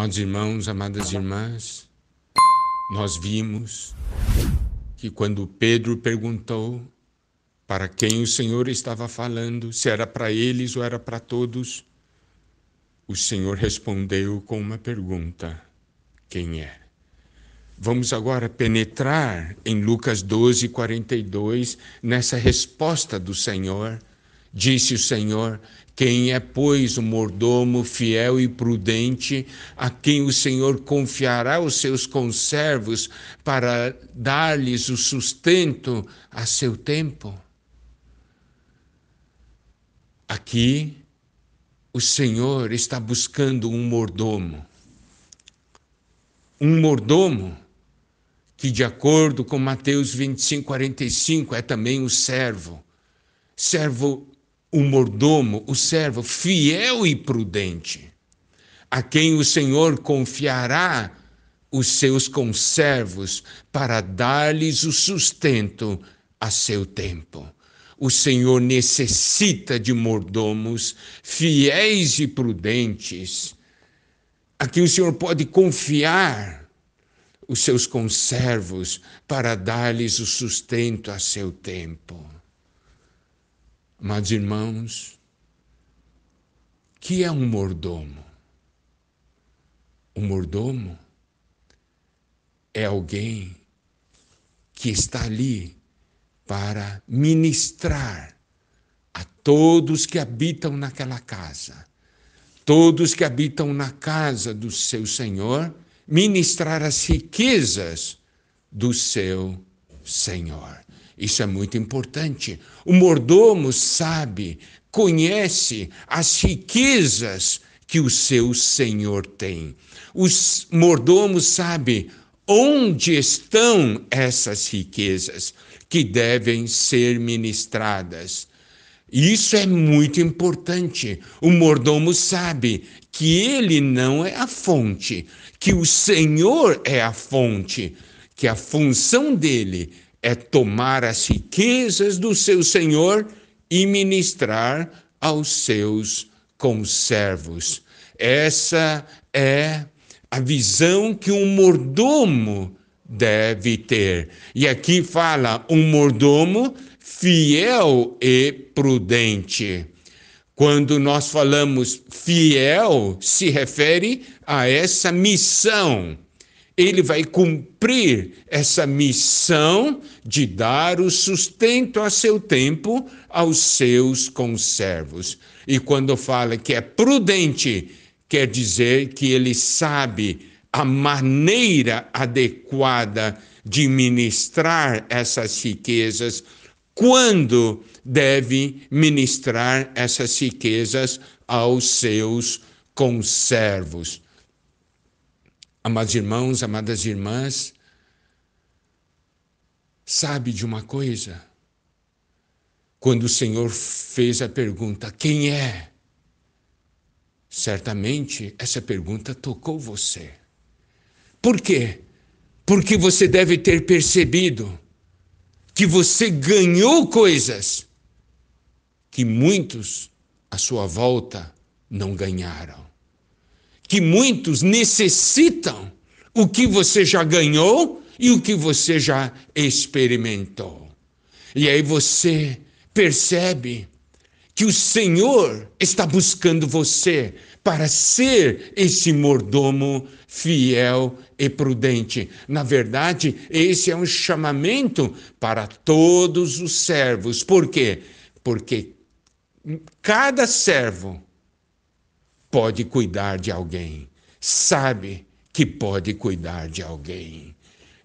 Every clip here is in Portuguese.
Amados irmãos, amadas irmãs, nós vimos que quando Pedro perguntou para quem o Senhor estava falando, se era para eles ou era para todos, o Senhor respondeu com uma pergunta: Quem é? Vamos agora penetrar em Lucas 12, 42, nessa resposta do Senhor Disse o Senhor: Quem é, pois, o mordomo fiel e prudente, a quem o Senhor confiará os seus conservos para dar-lhes o sustento a seu tempo? Aqui, o Senhor está buscando um mordomo. Um mordomo que, de acordo com Mateus 25, 45, é também o servo servo o mordomo, o servo, fiel e prudente, a quem o Senhor confiará os seus conservos para dar-lhes o sustento a seu tempo. O Senhor necessita de mordomos fiéis e prudentes, a quem o Senhor pode confiar os seus conservos para dar-lhes o sustento a seu tempo. Mas, irmãos, que é um mordomo? O mordomo é alguém que está ali para ministrar a todos que habitam naquela casa, todos que habitam na casa do seu Senhor, ministrar as riquezas do seu Senhor. Isso é muito importante. O mordomo sabe, conhece as riquezas que o seu senhor tem. O mordomo sabe onde estão essas riquezas que devem ser ministradas. Isso é muito importante. O mordomo sabe que ele não é a fonte, que o Senhor é a fonte, que a função dele é tomar as riquezas do seu senhor e ministrar aos seus conservos. Essa é a visão que um mordomo deve ter. E aqui fala um mordomo fiel e prudente. Quando nós falamos fiel, se refere a essa missão ele vai cumprir essa missão de dar o sustento a seu tempo aos seus conservos. E quando fala que é prudente, quer dizer que ele sabe a maneira adequada de ministrar essas riquezas, quando deve ministrar essas riquezas aos seus conservos. Amados irmãos, amadas irmãs, sabe de uma coisa? Quando o Senhor fez a pergunta: Quem é? Certamente essa pergunta tocou você. Por quê? Porque você deve ter percebido que você ganhou coisas que muitos à sua volta não ganharam que muitos necessitam o que você já ganhou e o que você já experimentou. E aí você percebe que o Senhor está buscando você para ser esse mordomo fiel e prudente. Na verdade, esse é um chamamento para todos os servos. Por quê? Porque cada servo pode cuidar de alguém, sabe que pode cuidar de alguém.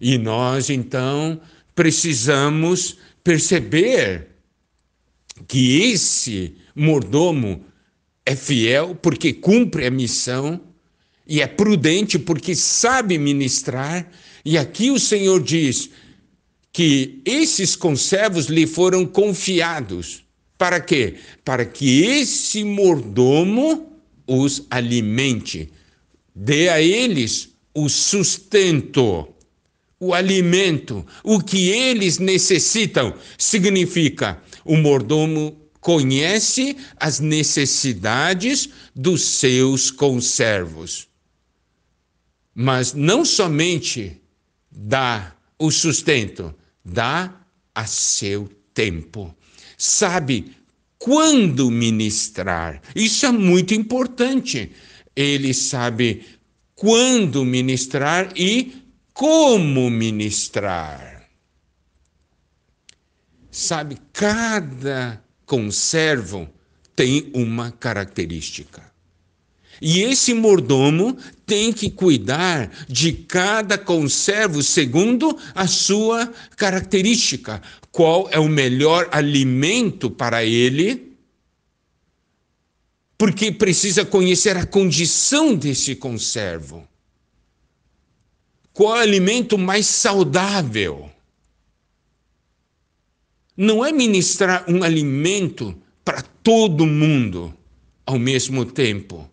E nós, então, precisamos perceber que esse mordomo é fiel porque cumpre a missão e é prudente porque sabe ministrar. E aqui o Senhor diz que esses conservos lhe foram confiados. Para quê? Para que esse mordomo os alimente. Dê a eles o sustento, o alimento, o que eles necessitam. Significa, o mordomo conhece as necessidades dos seus conservos. Mas não somente dá o sustento, dá a seu tempo. Sabe quando ministrar. Isso é muito importante. Ele sabe quando ministrar e como ministrar. Sabe, cada conservo tem uma característica. E esse mordomo tem que cuidar de cada conservo segundo a sua característica. Qual é o melhor alimento para ele? Porque precisa conhecer a condição desse conservo. Qual é o alimento mais saudável? Não é ministrar um alimento para todo mundo ao mesmo tempo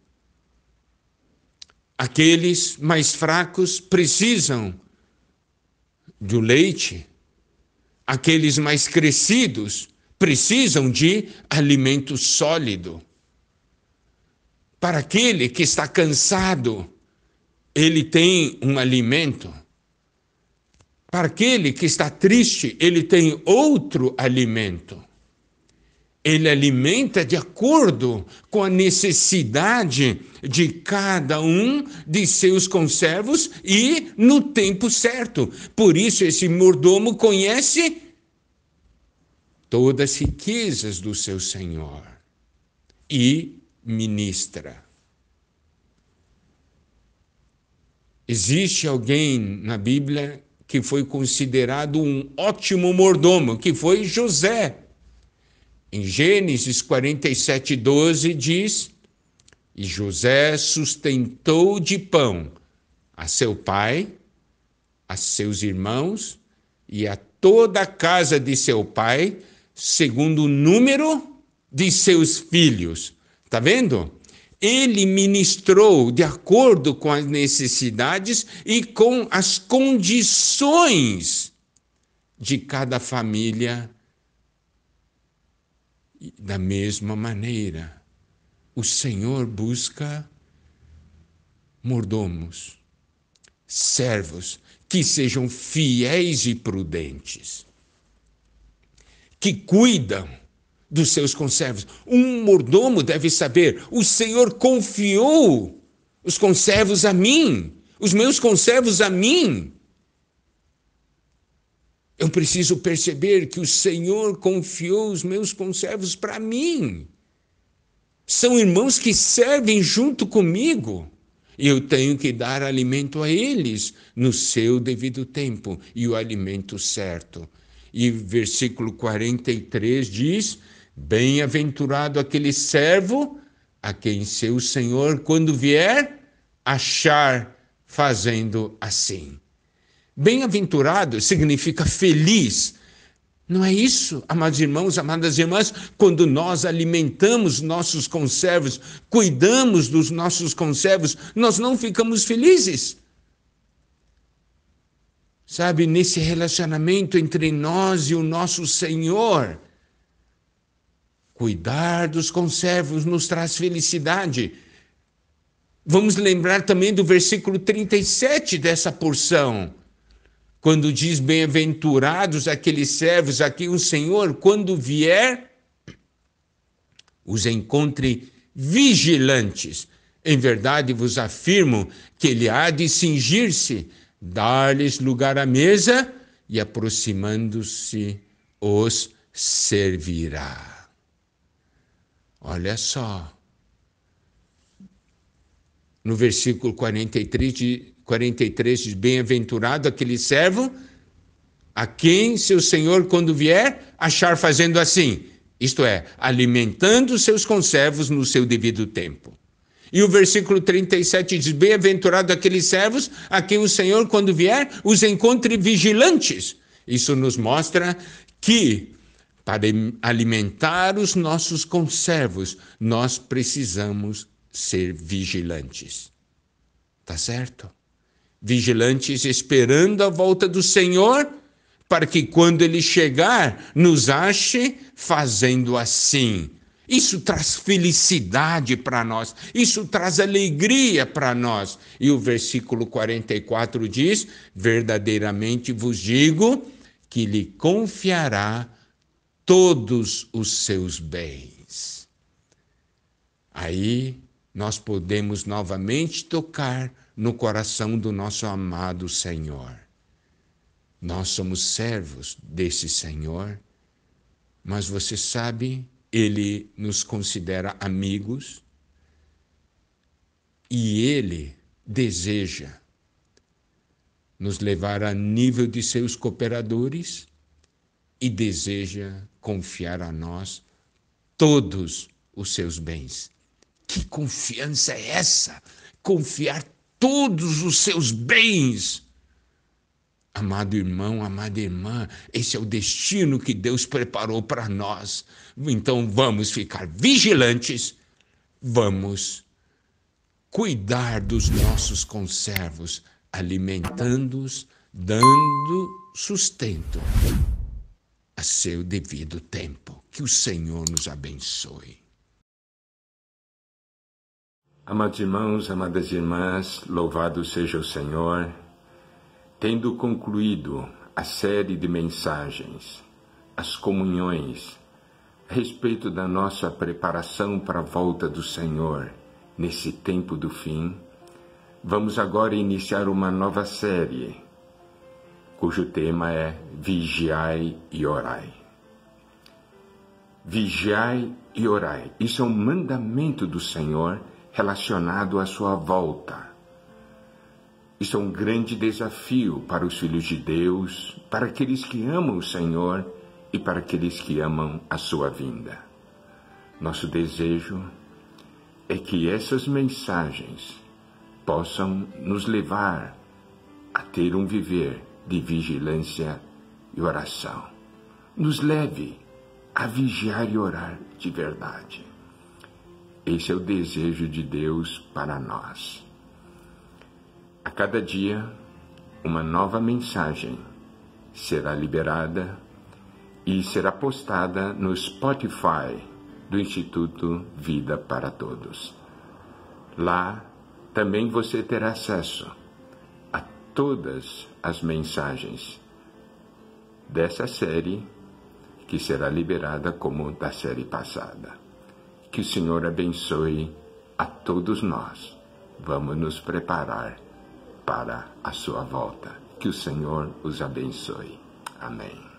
Aqueles mais fracos precisam do leite. Aqueles mais crescidos precisam de alimento sólido. Para aquele que está cansado, ele tem um alimento. Para aquele que está triste, ele tem outro alimento. Ele alimenta de acordo com a necessidade de cada um de seus conservos e no tempo certo. Por isso, esse mordomo conhece todas as riquezas do seu Senhor e ministra. Existe alguém na Bíblia que foi considerado um ótimo mordomo, que foi José. Em Gênesis 47, 12 diz: E José sustentou de pão a seu pai, a seus irmãos e a toda a casa de seu pai, segundo o número de seus filhos. Tá vendo? Ele ministrou de acordo com as necessidades e com as condições de cada família da mesma maneira, o Senhor busca mordomos, servos que sejam fiéis e prudentes, que cuidam dos seus conservos. Um mordomo deve saber: o Senhor confiou os conservos a mim, os meus conservos a mim. Eu preciso perceber que o Senhor confiou os meus conservos para mim. São irmãos que servem junto comigo. E eu tenho que dar alimento a eles no seu devido tempo e o alimento certo. E versículo 43 diz: Bem-aventurado aquele servo a quem seu Senhor, quando vier, achar fazendo assim. Bem-aventurado significa feliz. Não é isso, amados irmãos, amadas irmãs, quando nós alimentamos nossos conservos, cuidamos dos nossos conservos, nós não ficamos felizes. Sabe, nesse relacionamento entre nós e o nosso Senhor, cuidar dos conservos nos traz felicidade. Vamos lembrar também do versículo 37 dessa porção quando diz bem-aventurados aqueles servos a quem o Senhor, quando vier, os encontre vigilantes. Em verdade vos afirmo que ele há de cingir-se, dar-lhes lugar à mesa e aproximando-se os servirá. Olha só, no versículo 43, de, 43 diz: Bem-aventurado aquele servo a quem seu senhor, quando vier, achar fazendo assim, isto é, alimentando seus conservos no seu devido tempo. E o versículo 37 diz: Bem-aventurado aqueles servos a quem o Senhor, quando vier, os encontre vigilantes. Isso nos mostra que, para alimentar os nossos conservos, nós precisamos ser vigilantes. Tá certo? Vigilantes esperando a volta do Senhor, para que quando ele chegar, nos ache fazendo assim. Isso traz felicidade para nós, isso traz alegria para nós. E o versículo 44 diz: Verdadeiramente vos digo que lhe confiará todos os seus bens. Aí nós podemos novamente tocar no coração do nosso amado Senhor. Nós somos servos desse Senhor, mas você sabe, ele nos considera amigos e ele deseja nos levar a nível de seus cooperadores e deseja confiar a nós todos os seus bens. Que confiança é essa? Confiar todos os seus bens. Amado irmão, amada irmã, esse é o destino que Deus preparou para nós. Então vamos ficar vigilantes, vamos cuidar dos nossos conservos, alimentando-os, dando sustento a seu devido tempo. Que o Senhor nos abençoe. Amados irmãos, amadas irmãs, louvado seja o Senhor. Tendo concluído a série de mensagens, as comunhões, a respeito da nossa preparação para a volta do Senhor nesse tempo do fim, vamos agora iniciar uma nova série, cujo tema é Vigiai e Orai. Vigiai e orai. Isso é um mandamento do Senhor relacionado à sua volta. Isso é um grande desafio para os filhos de Deus, para aqueles que amam o Senhor e para aqueles que amam a sua vinda. Nosso desejo é que essas mensagens possam nos levar a ter um viver de vigilância e oração. Nos leve a vigiar e orar de verdade. Esse é o desejo de Deus para nós. A cada dia, uma nova mensagem será liberada e será postada no Spotify do Instituto Vida para Todos. Lá também você terá acesso a todas as mensagens dessa série que será liberada como da série passada. Que o Senhor abençoe a todos nós. Vamos nos preparar para a sua volta. Que o Senhor os abençoe. Amém.